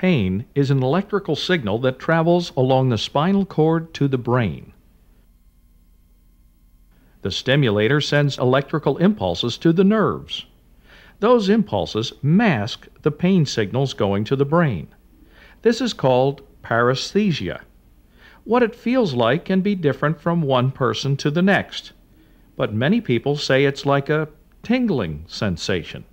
Pain is an electrical signal that travels along the spinal cord to the brain. The stimulator sends electrical impulses to the nerves. Those impulses mask the pain signals going to the brain. This is called paresthesia. What it feels like can be different from one person to the next, but many people say it's like a tingling sensation.